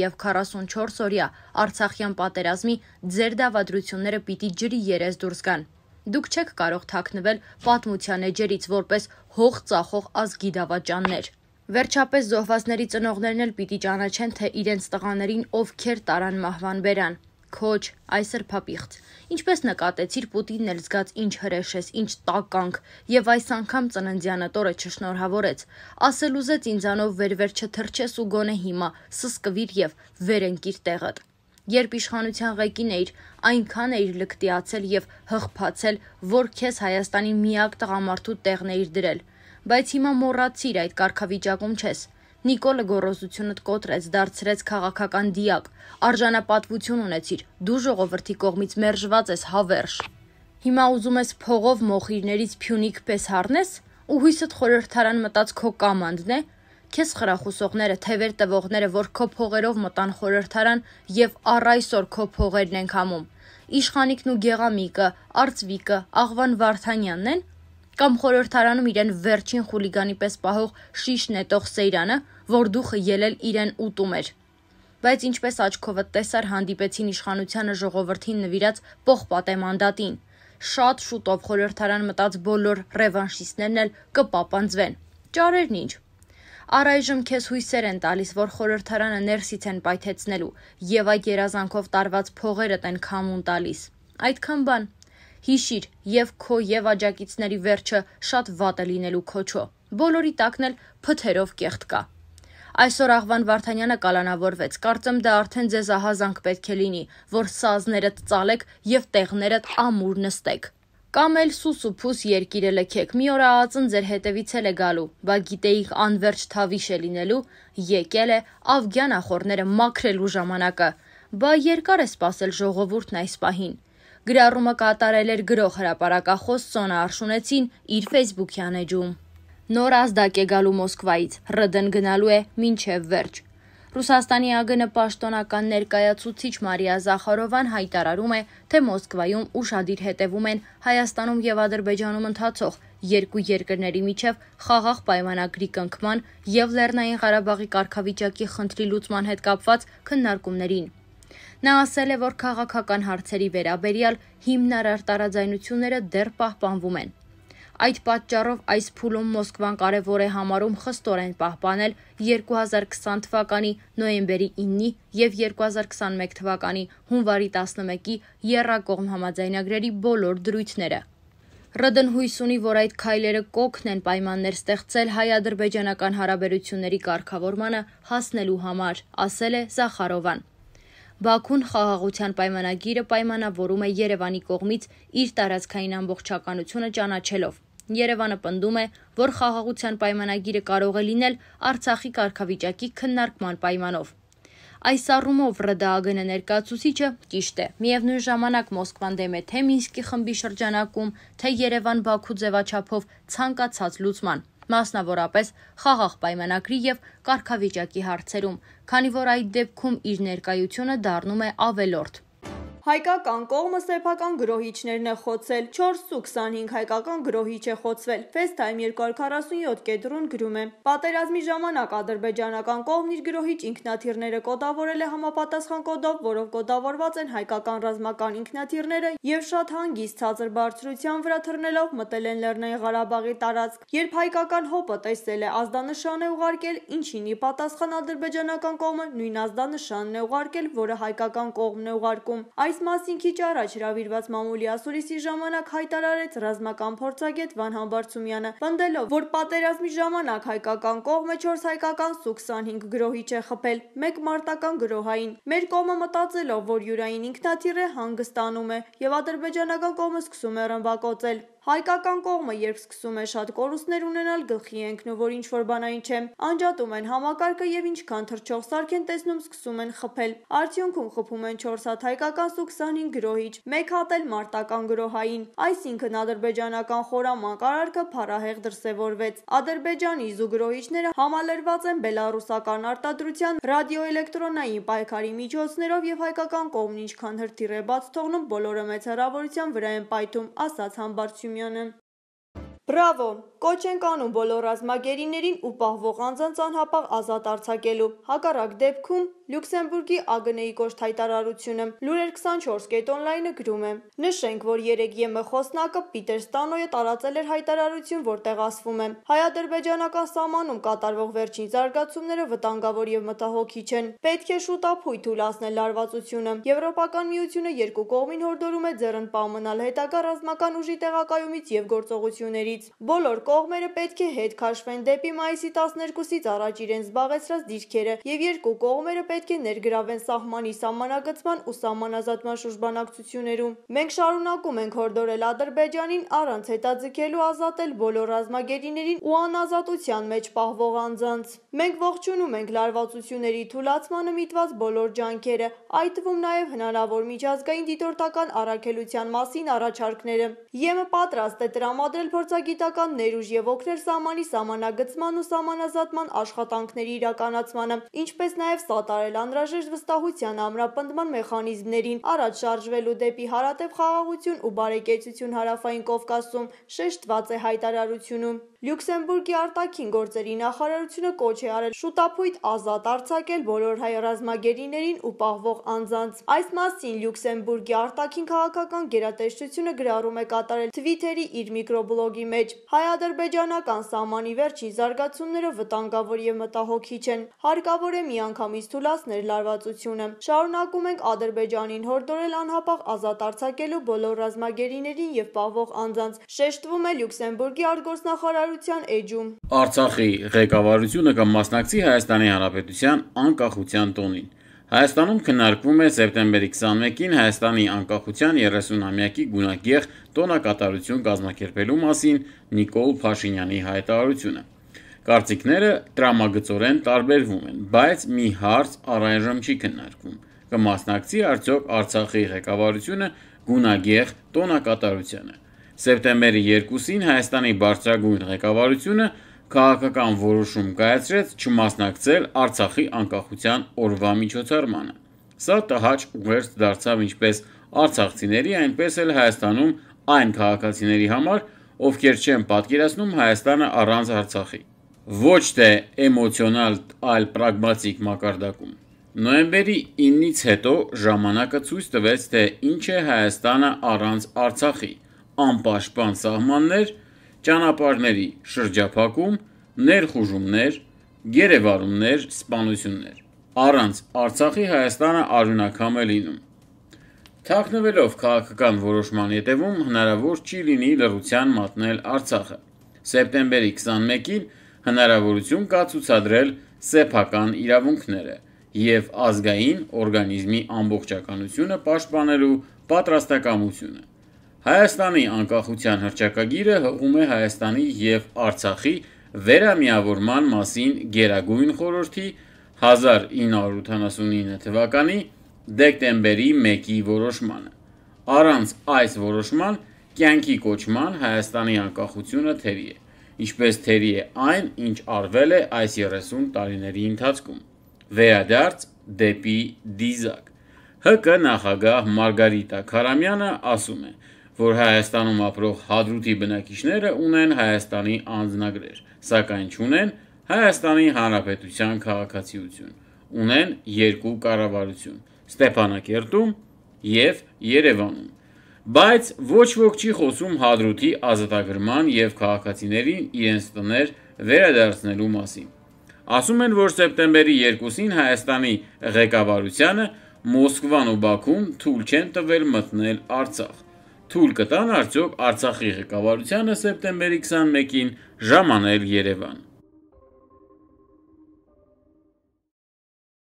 եւ 44 օրյա Արցախյան պատերազմի ձեր դավադրությունները պիտի ջրի երես դուրս գան։ Դուք չեք կարող թաքնվել պատմության էջերից որպես հող ծախող ազգի դավաճաններ։ Վերջապես զոհվածների ծնողներն էլ պիտի ճանաչեն, թե իրենց տղաներին ովքեր տարան մահվան բերան քոչ, այս սրփապիղծ։ Ինչպես նկատեցիր Պուտինն էլ զգաց ինչ հրեշես, ինչ տականք, եւ այս անգամ ծննդյանը տորը չշնորհավորեց։ Ասել ուզեց ինձանով վերվեր չթրջես ու գոնե հիմա սսկվիր եւ վերընկիր տեղդ։ Երբ իշխանության ղեկին էիր, այնքան էիր լկտիացել եւ հղփացել, որ քեզ Հայաստանի միակ տղամարդու տեղն էիր դրել։ Բայց հիմա մոռացիր այդ կարգավիճակում չես։ Նիկոլը գոռոզությունդ կոտրեց, դարձրեց քաղաքական դիակ։ Արժանապատվություն ունեցիր։ Դու ժողովրդի կողմից մերժված ես հավերժ։ Հիմա ուզում ես փողով մոխիրներից փյունիկ պես հառնես ու հույսդ խորհրդարան մտած քո կամանդն է։ Քեզ խրախուսողները, թևեր տվողները, որ քո փողերով մտան խորհրդարան եւ առ այսօր քո փողերն են կամում։ Իշխանիկն ու Գեղամիկը, Արծվիկը, Աղվան Վարդանյանն են կամ խորհրդարանում իրեն վերջին խուլիգանի պես պահող շիշ նետող Սեյրանը, որ դուխը ելել իրեն ուտում էր։ Բայց ինչպես աչքովը տեսար հանդիպեցին իշխանությանը ժողովրդին նվիրած պողպատե մանդատին։ Շատ շուտով խորհրդարան մտած բոլոր ռևանշիստներն էլ կպապանձվեն։ Ճարերն ինչ, առայժմ քեզ հույսեր են տալիս, որ խորհրդարանը ներսից են պայթեցնելու եւ այդ երազանքով տարված փողերդ են քամուն տալիս։ Այդքան բան Հիշիր, եւ քո եւ աջակիցների վերջը շատ վատ է լինելու քոչո։ Բոլորի տակն էլ փթերով կեղտ կա։ Այսօր Աղվան Վարդանյանը կալանավորվեց։ Կարծեմ դա արդեն ձեզ ահազանգ պետք է լինի, որ սազներդ ծալեք եւ տեղներդ ամուր նստեք։ Կամ էլ սուսուփուս երկիրը լքեք։ Մի օր ածն ձեր հետևից էլ է գալու, բա գիտեիք անverջ թավիշ է լինելու, եկել է Ավգյան ախորները մաքրելու ժամանակը։ Բա երկար է սпасել ժողովուրդն այս պահին։ Գրառումը կատարել էր գրող հրապարակախոս Սոնա Արշունեցին իր Facebook-յան էջում։ Նոր ազդակ է գալու Մոսկվայից, ՌԴ-ն գնալու է մինչև վերջ։ Ռուսաստանի ԱԳՆ պաշտոնական ներկայացուցիչ Մարիա Զախարովան հայտարարում է, թե Մոսկվայում ուշադիր հետևում են Հայաստանում եւ Ադրբեջանում ընթացող երկու երկրների միջև խաղաղ պայմանագրի կնքման եւ Լեռնային Ղարաբաղի կարգավիճակի խնդրի լուծման հետ կապված քննարկումներին։ Նա ասել է, որ քաղաքական հարցերի վերաբերյալ հիմնարար տարաձայնությունները դեռ պահպանվում են։ Այդ պատճառով այս փուլում Մոսկվան կարևոր է համարում խստորեն պահպանել 2020 թվականի նոյեմբերի 9-ի եւ 2021 թվականի հունվարի 11-ի երրակողմ համաձայնագրերի բոլոր դրույթները։ ՌԴՆ հույս ունի, որ այդ քայլերը կօգնեն պայմաններ ստեղծել հայ-ադրբեջանական հարաբերությունների կարգավորմանը հասնելու համար, ասել է Զախարովան։ Բաքուն խաղաղության պայմանագիրը պայմանավորում է Երևանի կողմից իր տարածքային ամբողջականությունը ճանաչելով։ Երևանը պնդում է, որ խաղաղության պայմանագիրը կարող է լինել Արցախի կարգավիճակի քննարկման պայմանով։ Այս առումով ՌԴԱԳ-ն ներկայացուցիչը ճիշտ է։ Միևնույն ժամանակ Մոսկվան դեմ է թե Մինսկի խմբի շրջանակում, թե Երևան-Բաքու ձևաչափով ցանկացած լուծման մասնավորապես խաղաղ պայմանագրի եւ կարգավիճակի հարցերում, քանի որ այդ դեպքում իր ներկայությունը դառնում է ավելորդ Հայկական կողմը սեփական գրոհիչներն է խոցել, 4 սու 25 հայկական գրոհիչ է խոցվել։ FaceTime 247 կետրոն գրում է. Պատերազմի ժամանակ ադրբեջանական կողմն իր գրոհիչ ինքնաթիռները կոդավորել է համապատասխան կոդով, որով կոդավորված են հայկական ռազմական ինքնաթիռները եւ շատ հանգիստ ցածր բարձրության վրա թռնելով մտել են Լեռնային Ղարաբաղի տարածք։ Երբ հայկական հոպը տեսել է ազդանշան է ուղարկել, ինչին ի պատասխան ադրբեջանական կողմը նույն ազդանշանն է ուղարկել, որը հայկական կողմն է ուղարկում։ Այս Այս մասին քիչ առաջ հրավիրված մամուլի ասուլիսի ժամանակ հայտարարեց ռազմական փորձագետ Վան Համբարձումյանը, պնդելով, որ պատերազմի ժամանակ հայկական կողմը 4 հայկական Su-25 գրոհի չէ խփել, մեկ մարտական գրոհային։ Մեր կողմը մտածելով, որ յուրային ինքնաթիռը հանգստանում է եւ ադրբեջանական կողմը սկսում է ռմբակոծել։ Հայկական կողմը, երբ սկսում է շատ կորուստներ ունենալ, գլխի ենքն ու որ ինչ որ բանային չէ, անջատում են համակարգը եւ ինչքան թրջող սարք են տեսնում, սկսում են խփել։ Արդյունքում խփում են 4 հատ հայկական սու 25 գրոհիչ, 1 հատ էլ մարտական գրոհային։ Այսինքն ադրբեջանական խորաման կարարկը փարահեղ դրսևորվեց։ Ադրբեջանի զուգրոհիչները համալրված են բելարուսական արտադրության ռադիոէլեկտրոնային պայքարի միջոցներով եւ հայկական կողմն ինչքան հրթիռ է բաց թողնում, բոլորը մեծ հեռավորության վրա են պայթում, ասաց Համբարձումյանը։ Սիմեոնը։ Բրավո, կոչ ենք անում բոլոր ռազմագերիներին ու պահվող անձանց անհապաղ ազատ արձակելու։ Հակառակ դեպքում Լյուքսեմբուրգի ԱԳՆ-ի կողմ հայտարարությունը։ Լուրեր 24.online-ը գրում է. Նշենք, որ 3 ԵՄ խոսնակը Պիտեր Ստանոյը տարածել էր հայտարարություն, որտեղ ասվում է. հայ-ադրբեջանական սահմանում կատարվող վերջին զարգացումները վտանգավոր եւ մտահոգիչ են։ Պետք է շուտապույտ թույլատնել լարվածությունը։ Եվրոպական միությունը երկու կողմին հորդորում է ձեռնպահ մնալ հետագա ռազմական ուժի տեղակայումից եւ գործողություններից։ Բոլոր կողմերը պետք է հետ քաշվեն դեպի մայիսի 12-ից առաջ իրենց զբաղեցրած դիրքերը եւ երկու կողմերը պետք պետք է ներգրավեն սահմանի սահմանագծման ու սահմանազատման շրջանակցություններում։ Մենք շարունակում ենք հորդորել Ադրբեջանին առանց հետաձգելու ազատել բոլոր ռազմագերիներին ու անազատության մեջ պահվող անձանց։ Մենք ողջունում ենք լարվածությունների թուլացմանը միտված բոլոր ջանքերը, այդ թվում նաև հնարավոր միջազգային դիտորդական առաքելության մասին առաջարկները։ ԵՄ պատրաստ է տրամադրել փորձագիտական ներուժ եւ օգնել սահմանի սահմանագծման ու սահմանազատման աշխատանքների իրականացմանը, ինչպես նաև սատարել կատարել անհրաժեշտ վստահության ամրապնդման մեխանիզմներին, առաջ շարժվելու դեպի հարատև խաղաղություն ու բարեկեցություն Հարավային Կովկասում, շեշտված է հայտարարությունում։ Լյուքսեմբուրգի արտաքին գործերի նախարարությունը կոչ է արել շուտապույտ ազատ արձակել բոլոր հայ ռազմագերիներին ու պահվող անձանց։ Այս մասին Լյուքսեմբուրգի արտաքին քաղաքական գերատեսչությունը գրառում է կատարել Twitter-ի իր միկրոբլոգի մեջ։ Հայ-ադրբեջանական սահմանի վերջին զարգացումները վտանգավոր եւ մտահոգիչ են։ Հարկավոր է միանգամից թույլատրել զարգացնել լարվածությունը։ Շարունակում ենք Ադրբեջանին հորդորել անհապաղ ազատ արձակելու բոլոր ռազմագերիներին եւ պահվող անձանց, շեշտվում է Լյուքսեմբուրգի արտգործնախարարության էջում։ Արցախի ղեկավարությունը կմասնակցի Հայաստանի Հանրապետության անկախության տոնին։ Հայաստանում քննարկվում է սեպտեմբերի 21-ին Հայաստանի անկախության 30-ամյակի գունագեղ տոնակատարություն կազմակերպելու մասին Նիկոլ Փաշինյանի հայտարարությունը։ Կարծիքները տրամագծորեն տարբերվում են, բայց մի հարց առայժմ չի քննարկվում. կմասնակցի արդյոք Արցախի ղեկավարությունը գունագեղ տոնակատարությանը։ Սեպտեմբերի 2-ին Հայաստանի բարձրագույն ղեկավարությունը քաղաքական որոշում կայացրեց չմասնակցել Արցախի անկախության օրվա միջոցառմանը։ Սա տհաճ ուղերձ դարձավ ինչպես արցախցիների, այնպես էլ Հայաստանում այն քաղաքացիների համար, ովքեր չեն պատկերացնում Հայաստանը առանց Արցախի ոչ թե էմոցիոնալ, այլ պրագմատիկ մակարդակում։ Նոյեմբերի 9-ից հետո ժամանակը ցույց տվեց, թե ինչ է Հայաստանը առանց Արցախի՝ անպաշտպան սահմաններ, ճանապարհների շրջափակում, ներխուժումներ, գերեվարումներ, սպանություններ։ Առանց Արցախի Հայաստանը արյունակամ է լինում։ Թաքնվելով քաղաքական որոշման ետևում հնարավոր չի լինի լրության մատնել Արցախը։ Սեպտեմբերի 21-ին հնարավորություն կա ցուցադրել սեփական իրավունքները և ազգային օրգանիզմի ամբողջականությունը պաշտպանելու պատրաստակամությունը։ Հայաստանի անկախության հռչակագիրը հղում է Հայաստանի և Արցախի վերամիավորման մասին Գերագույն խորհրդի 1989 թվականի դեկտեմբերի 1-ի որոշմանը։ Առանց այս որոշման կյանքի կոչման Հայաստանի անկախությունը թերի է ինչպես թերի է այն, ինչ արվել է այս 30 տարիների ընթացքում։ Վերադարձ դեպի դիզակ։ ՀԿ նախագահ Մարգարիտա Քարամյանը ասում է, որ Հայաստանում ապրող հադրութի բնակիչները ունեն Հայաստանի անձնագրեր, սակայն չունեն Հայաստանի Հանրապետության քաղաքացիություն։ Ունեն երկու կառավարություն՝ Ստեփանակերտում եւ Երևանում։ Բայց ոչ ոք չի խոսում Հադրութի ազատագրման եւ քաղաքացիներին իրենց տներ վերադարձնելու մասին։ Ասում են, որ սեպտեմբերի 2-ին Հայաստանի ղեկավարությունը Մոսկվան ու Բաքուն թույլ չեն տվել մտնել Արցախ։ Թույլ կտան արդյոք Արցախի ղեկավարությանը սեպտեմբերի 21-ին ժամանել Երևան։